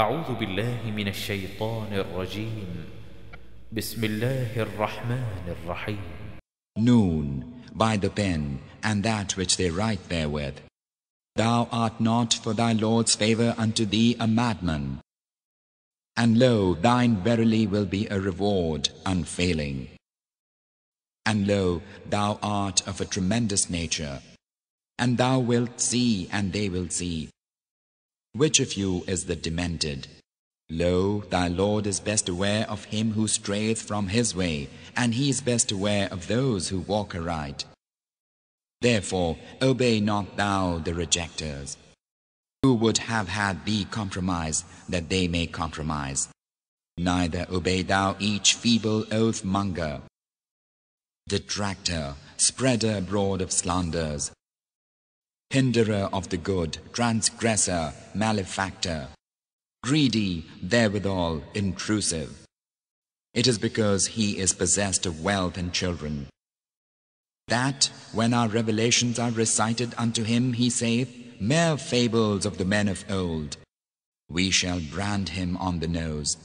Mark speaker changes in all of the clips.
Speaker 1: أعوذ بالله من الشيطان الرجيم بسم الله الرحمن الرحيم Noon, by the pen, and that which they write therewith. Thou art not for thy Lord's favour unto thee a madman. And lo, thine verily will be a reward unfailing. And lo, thou art of a tremendous nature. And thou wilt see, and they will see, which of you is the demented? Lo, thy Lord is best aware of him who strayeth from his way, and he is best aware of those who walk aright. Therefore, obey not thou the rejecters, who would have had thee compromise, that they may compromise. Neither obey thou each feeble oath monger, detractor, spreader abroad of slanders, hinderer of the good, transgressor, malefactor, greedy, therewithal intrusive. It is because he is possessed of wealth and children. That when our revelations are recited unto him, he saith, mere fables of the men of old. We shall brand him on the nose.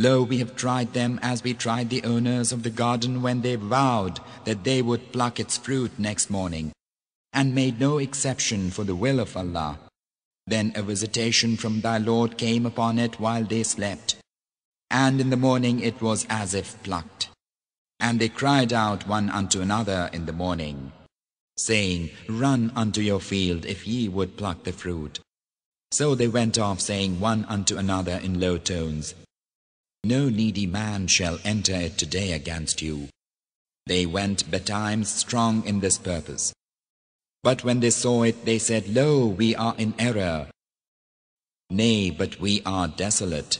Speaker 1: Lo, we have tried them as we tried the owners of the garden when they vowed that they would pluck its fruit next morning and made no exception for the will of Allah. Then a visitation from thy Lord came upon it while they slept, and in the morning it was as if plucked. And they cried out one unto another in the morning, saying, Run unto your field, if ye would pluck the fruit. So they went off, saying one unto another in low tones, No needy man shall enter it today against you. They went betimes strong in this purpose. But when they saw it, they said, Lo, we are in error. Nay, but we are desolate.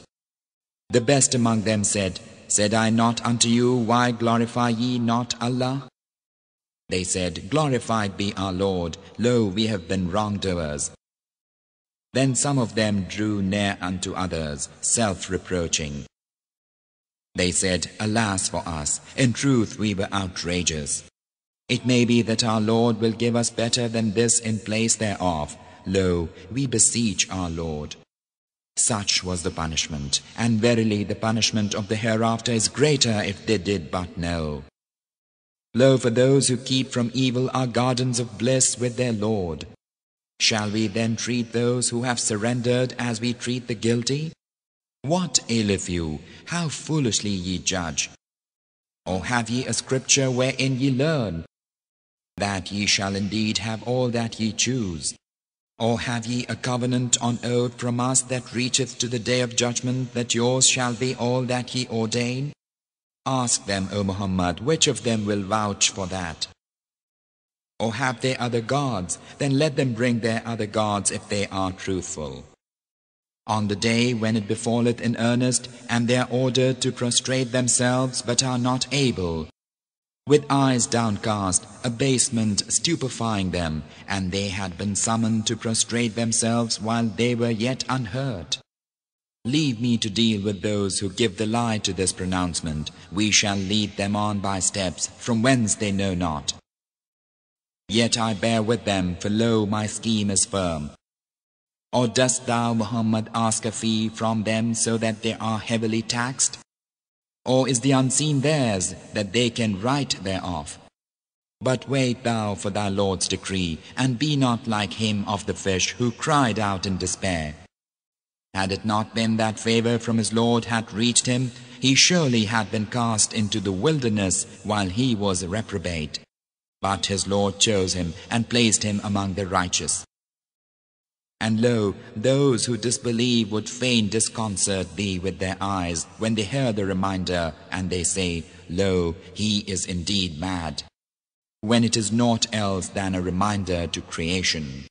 Speaker 1: The best among them said, Said I not unto you, Why glorify ye not Allah? They said, Glorified be our Lord, lo, we have been wrongdoers. Then some of them drew near unto others, self-reproaching. They said, Alas for us, in truth we were outrageous. It may be that our Lord will give us better than this in place thereof. Lo, we beseech our Lord. Such was the punishment, and verily the punishment of the hereafter is greater if they did but know. Lo, for those who keep from evil are gardens of bliss with their Lord. Shall we then treat those who have surrendered as we treat the guilty? What aileth you? How foolishly ye judge! Or have ye a scripture wherein ye learn that ye shall indeed have all that ye choose. Or have ye a covenant on oath from us that reacheth to the day of judgment, that yours shall be all that ye ordain? Ask them, O Muhammad, which of them will vouch for that? Or have they other gods? Then let them bring their other gods if they are truthful. On the day when it befalleth in earnest, and they are ordered to prostrate themselves but are not able, with eyes downcast, abasement stupefying them, and they had been summoned to prostrate themselves while they were yet unhurt. Leave me to deal with those who give the lie to this pronouncement. We shall lead them on by steps, from whence they know not. Yet I bear with them, for lo, my scheme is firm. Or dost thou, Muhammad, ask a fee from them so that they are heavily taxed? or is the unseen theirs that they can write thereof? But wait thou for thy Lord's decree, and be not like him of the fish who cried out in despair. Had it not been that favor from his Lord had reached him, he surely had been cast into the wilderness while he was a reprobate. But his Lord chose him and placed him among the righteous. And lo, those who disbelieve would fain disconcert thee with their eyes when they hear the reminder, and they say, Lo, he is indeed mad, when it is naught else than a reminder to creation.